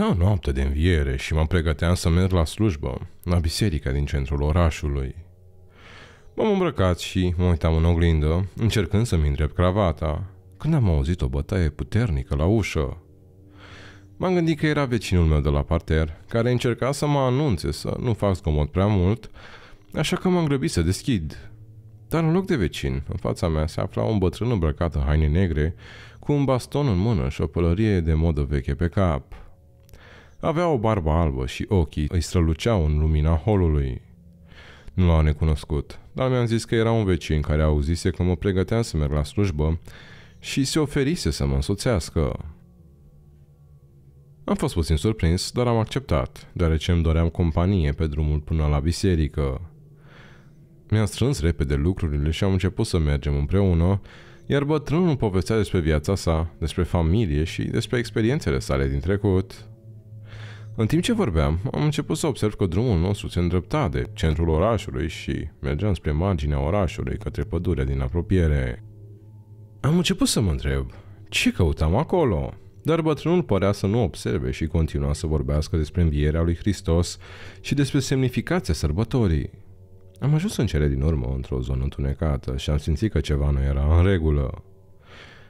Era o noapte de înviere și mă pregăteam să merg la slujbă, la biserica din centrul orașului. M-am îmbrăcat și mă uitam în oglindă, încercând să-mi îndrept cravata, când am auzit o bătaie puternică la ușă. M-am gândit că era vecinul meu de la parter, care încerca să mă anunțe să nu fac zgomot prea mult, așa că m-am grăbit să deschid. Dar în loc de vecin, în fața mea se afla un bătrân îmbrăcat în haine negre, cu un baston în mână și o pălărie de modă veche pe cap. Avea o barbă albă și ochii îi străluceau în lumina holului. Nu l-au necunoscut, dar mi-am zis că era un vecin care auzise că mă pregăteam să merg la slujbă și se oferise să mă însoțească. Am fost puțin surprins, dar am acceptat, deoarece îmi doream companie pe drumul până la biserică. Mi-am strâns repede lucrurile și am început să mergem împreună, iar bătrânul povestea despre viața sa, despre familie și despre experiențele sale din trecut. În timp ce vorbeam, am început să observ că drumul nostru se îndrepta de centrul orașului și mergeam spre marginea orașului către pădurea din apropiere. Am început să mă întreb, ce căutam acolo? Dar bătrânul părea să nu observe și continua să vorbească despre învierea lui Hristos și despre semnificația sărbătorii. Am ajuns în cele din urmă într-o zonă întunecată și am simțit că ceva nu era în regulă.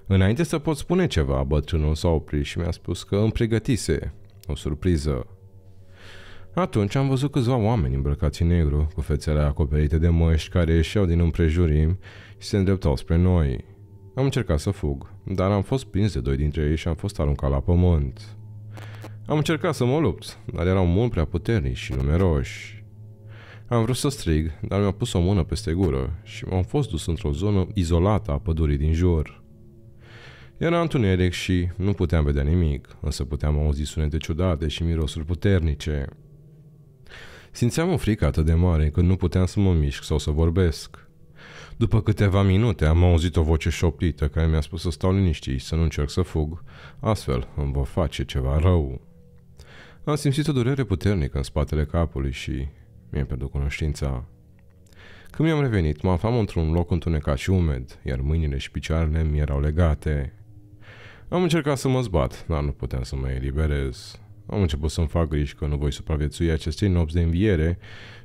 Înainte să pot spune ceva, bătrânul s-a oprit și mi-a spus că îmi pregătise o surpriză. Atunci am văzut câțiva oameni îmbrăcați în negru, cu fețele acoperite de măști care ieșeau din împrejurim și se îndreptau spre noi. Am încercat să fug, dar am fost prins de doi dintre ei și am fost aruncat la pământ. Am încercat să mă lupt, dar erau mult prea puternici și numeroși. Am vrut să strig, dar mi-a pus o mână peste gură și m-am fost dus într-o zonă izolată a pădurii din jur. Era întuneric și nu puteam vedea nimic, însă puteam auzi sunete ciudate și mirosuri puternice. Simțeam o frică atât de mare că nu puteam să mă mișc sau să vorbesc. După câteva minute am auzit o voce șoptită care mi-a spus să stau liniștit și să nu încerc să fug, astfel îmi va face ceva rău. Am simțit o durere puternică în spatele capului și mi-am pierdut cunoștința. Când mi-am revenit, mă aflam într-un loc întunecat și umed, iar mâinile și picioarele mi erau legate. Am încercat să mă zbat, dar nu puteam să mă eliberez. Am început să-mi fac griji că nu voi supraviețui acestei nopți de înviere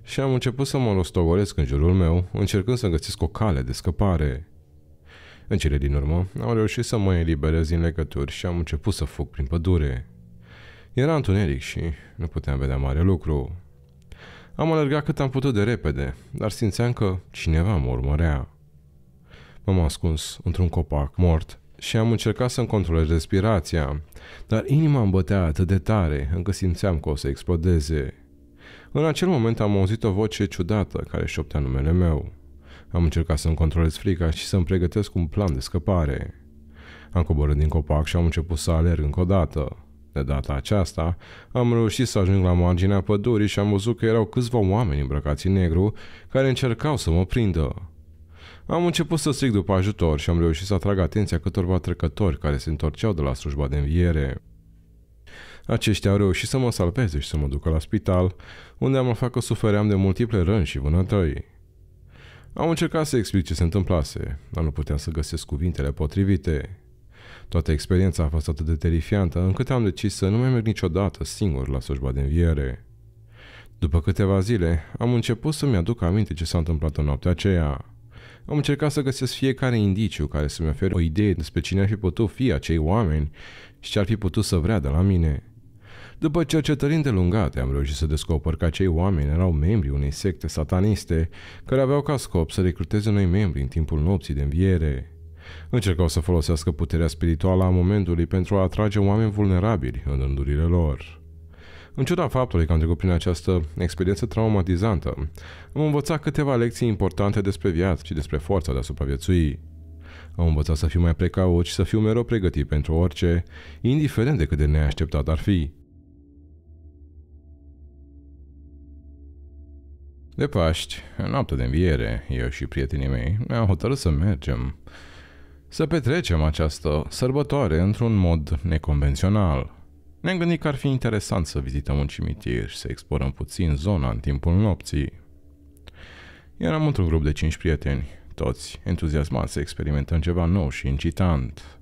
și am început să mă rostogolesc în jurul meu, încercând să găsesc o cale de scăpare. În cele din urmă, am reușit să mă eliberez din legături și am început să fug prin pădure. Era întuneric și nu puteam vedea mare lucru. Am alergat cât am putut de repede, dar simțeam că cineva mă urmărea. M-am ascuns într-un copac mort și am încercat să-mi controlez respirația, dar inima îmi bătea atât de tare încât simțeam că o să explodeze. În acel moment am auzit o voce ciudată care șoptea numele meu. Am încercat să-mi controlez frica și să-mi pregătesc un plan de scăpare. Am coborât din copac și am început să alerg încă o dată. De data aceasta, am reușit să ajung la marginea pădurii și am văzut că erau câțiva oameni îmbrăcați în negru care încercau să mă prindă. Am început să strig după ajutor și am reușit să atrag atenția câtorva trecători care se întorceau de la slujba de înviere. Aceștia au reușit să mă salveze și să mă ducă la spital, unde am aflat că sufeream de multiple răni și vânătăi. Am încercat să explic ce se întâmplase, dar nu puteam să găsesc cuvintele potrivite. Toată experiența a fost atât de terifiantă încât am decis să nu mai merg niciodată singur la slujba de înviere. După câteva zile, am început să-mi aduc aminte ce s-a întâmplat în noaptea aceea. Am încercat să găsesc fiecare indiciu care să-mi ofere o idee despre cine ar fi putut fi acei oameni și ce ar fi putut să vrea de la mine. După cercetări îndelungate, am reușit să descoper că acei oameni erau membri unei secte sataniste care aveau ca scop să recruteze noi membri în timpul nopții de înviere. Încercau să folosească puterea spirituală a momentului pentru a atrage oameni vulnerabili în rândurile lor. În ciuda faptului că am trecut prin această experiență traumatizantă, am învățat câteva lecții importante despre viață și despre forța de a supraviețui. Am învățat să fiu mai precaut și să fiu mereu pregătit pentru orice, indiferent de cât de neașteptat ar fi. De Paști, în noaptea de înviere, eu și prietenii mei ne-am hotărât să mergem, să petrecem această sărbătoare într-un mod neconvențional – ne-am gândit că ar fi interesant să vizităm un cimitir și să explorăm puțin zona în timpul nopții. Eram într-un grup de cinci prieteni, toți entuziasmați să experimentăm ceva nou și incitant.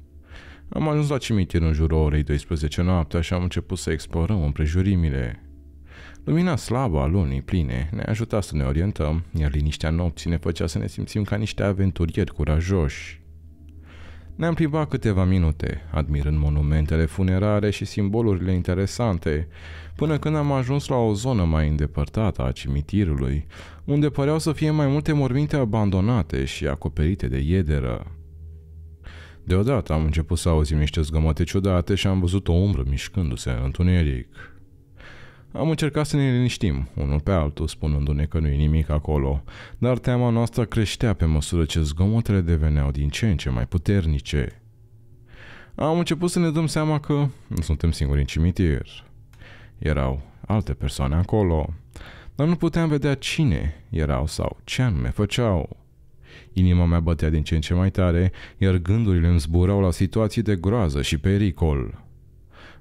Am ajuns la cimitir în jurul orei 12 noaptea și am început să explorăm împrejurimile. Lumina slabă a lunii pline ne ajuta să ne orientăm, iar liniștea nopții ne făcea să ne simțim ca niște aventurieri curajoși. Ne-am plimbat câteva minute, admirând monumentele funerare și simbolurile interesante, până când am ajuns la o zonă mai îndepărtată a cimitirului, unde păreau să fie mai multe morminte abandonate și acoperite de iederă. Deodată am început să auzim niște zgomote ciudate și am văzut o umbră mișcându-se în întuneric. Am încercat să ne liniștim, unul pe altul, spunându-ne că nu-i nimic acolo, dar teama noastră creștea pe măsură ce zgomotele deveneau din ce în ce mai puternice. Am început să ne dăm seama că nu suntem singuri în cimitir. Erau alte persoane acolo, dar nu puteam vedea cine erau sau ce anume făceau. Inima mea bătea din ce în ce mai tare, iar gândurile îmi zburau la situații de groază și pericol.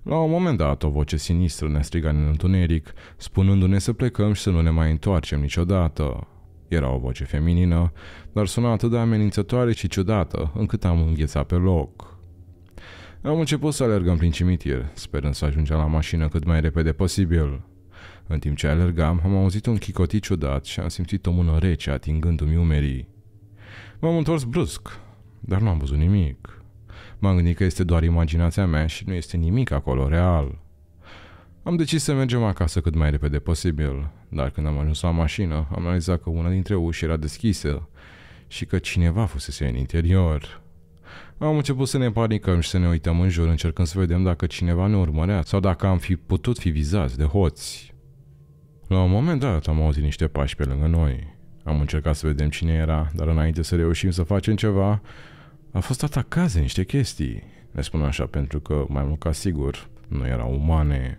La un moment dat, o voce sinistră ne striga în întuneric, spunându-ne să plecăm și să nu ne mai întoarcem niciodată. Era o voce feminină, dar suna atât de amenințătoare și ciudată, încât am înghețat pe loc. Am început să alergăm prin cimitir, sperând să ajungem la mașină cât mai repede posibil. În timp ce alergam, am auzit un chicotit ciudat și am simțit o mână rece atingându-mi umerii. M-am întors brusc, dar nu am văzut nimic. M-am gândit că este doar imaginația mea și nu este nimic acolo real. Am decis să mergem acasă cât mai repede posibil, dar când am ajuns la mașină, am analizat că una dintre uși era deschisă și că cineva fusese în interior. Am început să ne panicăm și să ne uităm în jur, încercând să vedem dacă cineva ne urmărea sau dacă am fi putut fi vizați de hoți. La un moment dat am auzit niște pași pe lângă noi. Am încercat să vedem cine era, dar înainte să reușim să facem ceva, am fost atacați de niște chestii, le spun așa pentru că, mai mult ca sigur, nu erau umane,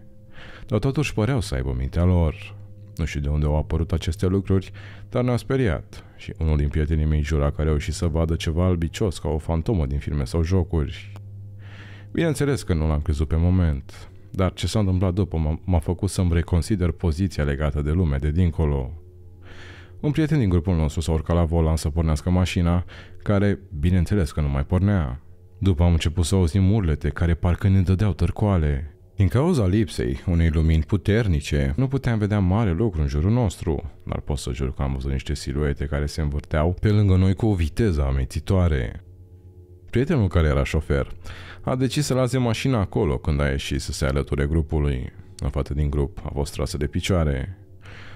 dar totuși păreau să aibă mintea lor. Nu știu de unde au apărut aceste lucruri, dar ne-au speriat și unul din prietenii mei jura că a reușit să vadă ceva albicios ca o fantomă din filme sau jocuri. Bineînțeles că nu l-am crezut pe moment, dar ce s-a întâmplat după m-a, m-a făcut să-mi reconsider poziția legată de lume de dincolo. Un prieten din grupul nostru s-a urcat la volan să pornească mașina, care, bineînțeles că nu mai pornea. După am început să auzim urlete care parcă ne dădeau târcoale. Din cauza lipsei unei lumini puternice, nu puteam vedea mare lucru în jurul nostru, dar pot să jur că am văzut niște siluete care se învârteau pe lângă noi cu o viteză amețitoare. Prietenul care era șofer a decis să lase mașina acolo când a ieșit să se alăture grupului. O fată din grup a fost trasă de picioare,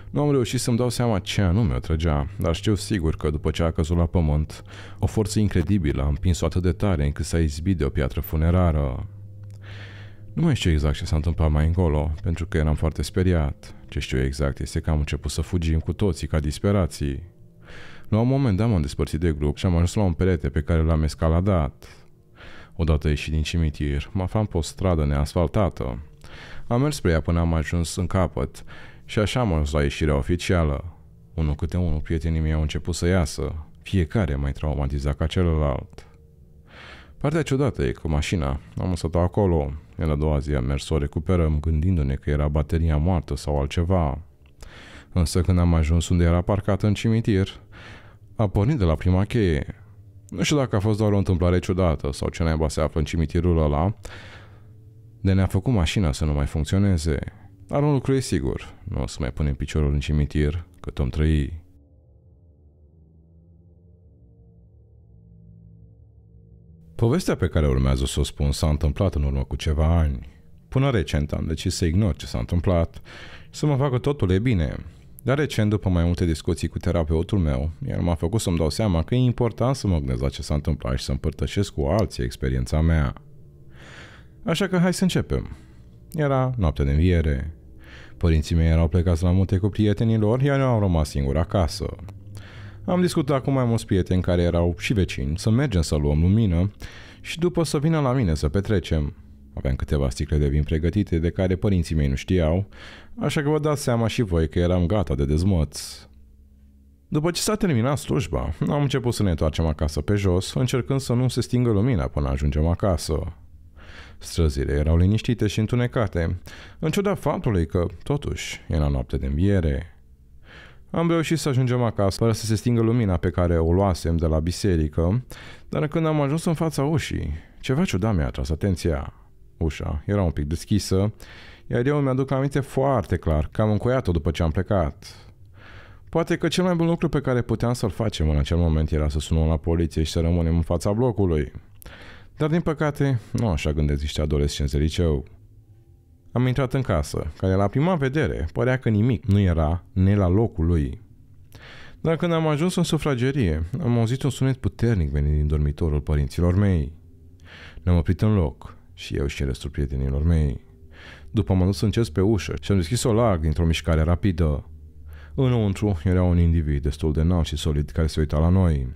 nu am reușit să-mi dau seama ce anume o trăgea, dar știu sigur că după ce a căzut la pământ, o forță incredibilă a împins-o atât de tare încât s-a izbit de o piatră funerară. Nu mai știu exact ce s-a întâmplat mai încolo, pentru că eram foarte speriat. Ce știu exact este că am început să fugim cu toții ca disperații. La un moment dat m-am despărțit de grup și am ajuns la un perete pe care l-am escaladat. Odată ieșit din cimitir, mă aflam pe o stradă neasfaltată. Am mers spre ea până am ajuns în capăt și așa am ajuns la ieșirea oficială. Unul câte unul, prietenii mei au început să iasă, fiecare mai traumatizat ca celălalt. Partea ciudată e că mașina am lăsat-o acolo, iar a doua zi am mers să o recuperăm gândindu-ne că era bateria moartă sau altceva. Însă când am ajuns unde era parcată în cimitir, a pornit de la prima cheie. Nu știu dacă a fost doar o întâmplare ciudată sau ce naiba se află în cimitirul ăla, de ne-a făcut mașina să nu mai funcționeze. Dar un lucru e sigur, nu o să mai punem piciorul în cimitir cât om trăi. Povestea pe care urmează să o spun s-a întâmplat în urmă cu ceva ani. Până recent am decis să ignor ce s-a întâmplat să mă facă totul e bine. Dar recent, după mai multe discuții cu terapeutul meu, el m-a făcut să-mi dau seama că e important să mă gândesc la ce s-a întâmplat și să împărtășesc cu alții experiența mea. Așa că hai să începem. Era noapte de înviere. Părinții mei erau plecați la munte cu prietenii lor, iar eu am rămas singur acasă. Am discutat cu mai mulți prieteni care erau și vecini să mergem să luăm lumină și după să vină la mine să petrecem. Aveam câteva sticle de vin pregătite de care părinții mei nu știau, așa că vă dați seama și voi că eram gata de dezmăț. După ce s-a terminat slujba, am început să ne întoarcem acasă pe jos, încercând să nu se stingă lumina până ajungem acasă. Străzile erau liniștite și întunecate, în ciuda faptului că, totuși, era noapte de înviere. Am reușit să ajungem acasă fără să se stingă lumina pe care o luasem de la biserică, dar când am ajuns în fața ușii, ceva ciudat mi-a atras atenția. Ușa era un pic deschisă, iar eu mi-aduc aminte foarte clar că am încuiat-o după ce am plecat. Poate că cel mai bun lucru pe care puteam să-l facem în acel moment era să sunăm la poliție și să rămânem în fața blocului. Dar din păcate, nu așa gândesc niște adolescenți de liceu. Am intrat în casă, care la prima vedere părea că nimic nu era ne la locul lui. Dar când am ajuns în sufragerie, am auzit un sunet puternic venit din dormitorul părinților mei. Ne-am oprit în loc și eu și restul prietenilor mei. După am dus încet pe ușă și am deschis-o larg dintr-o mișcare rapidă. Înăuntru era un individ destul de înalt și solid care se uita la noi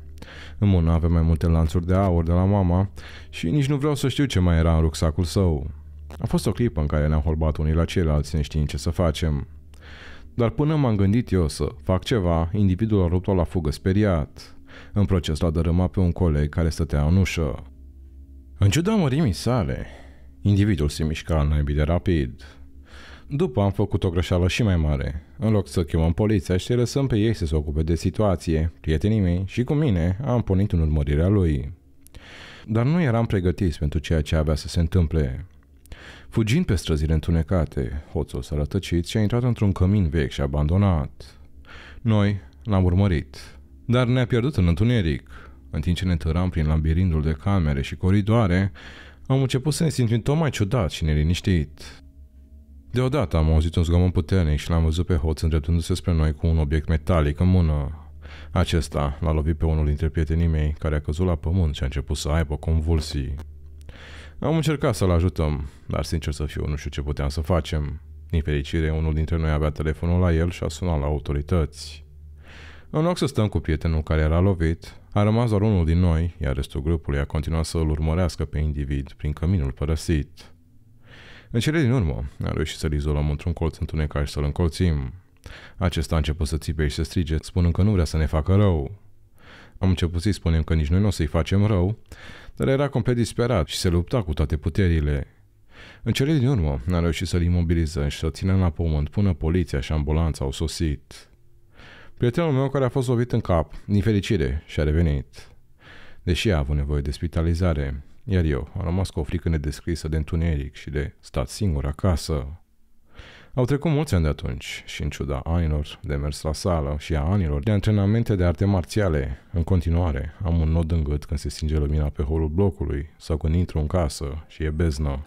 în mână avea mai multe lanțuri de aur de la mama și nici nu vreau să știu ce mai era în rucsacul său. A fost o clipă în care ne-am holbat unii la ceilalți neștiind ce să facem. Dar până m-am gândit eu să fac ceva, individul a rupt-o la fugă speriat. În proces l-a dărâmat pe un coleg care stătea în ușă. În ciuda mărimii sale, individul se mișca în de rapid. După am făcut o greșeală și mai mare. În loc să chemăm poliția și lăsăm pe ei să se ocupe de situație, prietenii mei și cu mine am pornit în urmărirea lui. Dar nu eram pregătiți pentru ceea ce avea să se întâmple. Fugind pe străzile întunecate, hoțul s-a rătăcit și a intrat într-un cămin vechi și abandonat. Noi l-am urmărit, dar ne-a pierdut în întuneric. În timp ce ne tăram prin labirintul de camere și coridoare, am început să ne simțim tot mai ciudat și neliniștit. Deodată am auzit un zgomot puternic și l-am văzut pe hoț îndreptându-se spre noi cu un obiect metalic în mână. Acesta l-a lovit pe unul dintre prietenii mei, care a căzut la pământ și a început să aibă convulsii. Am încercat să-l ajutăm, dar sincer să fiu, nu știu ce puteam să facem. Din fericire, unul dintre noi avea telefonul la el și a sunat la autorități. În loc să stăm cu prietenul care era lovit, a rămas doar unul din noi, iar restul grupului a continuat să îl urmărească pe individ prin căminul părăsit. În cele din urmă, a reușit să-l izolăm într-un colț întunecat și să-l încolțim. Acesta a început să țipe și să strige, spunând că nu vrea să ne facă rău. Am început să-i spunem că nici noi nu o să-i facem rău, dar era complet disperat și se lupta cu toate puterile. În cele din urmă, a reușit să-l imobilizăm și să ținem la pământ până poliția și ambulanța au sosit. Prietenul meu care a fost lovit în cap, din fericire, și-a revenit. Deși a avut nevoie de spitalizare, iar eu am rămas cu o frică nedescrisă de întuneric și de stat singur acasă. Au trecut mulți ani de atunci și în ciuda anilor de mers la sală și a anilor de antrenamente de arte marțiale, în continuare am un nod în gât când se stinge lumina pe holul blocului sau când intru în casă și e beznă.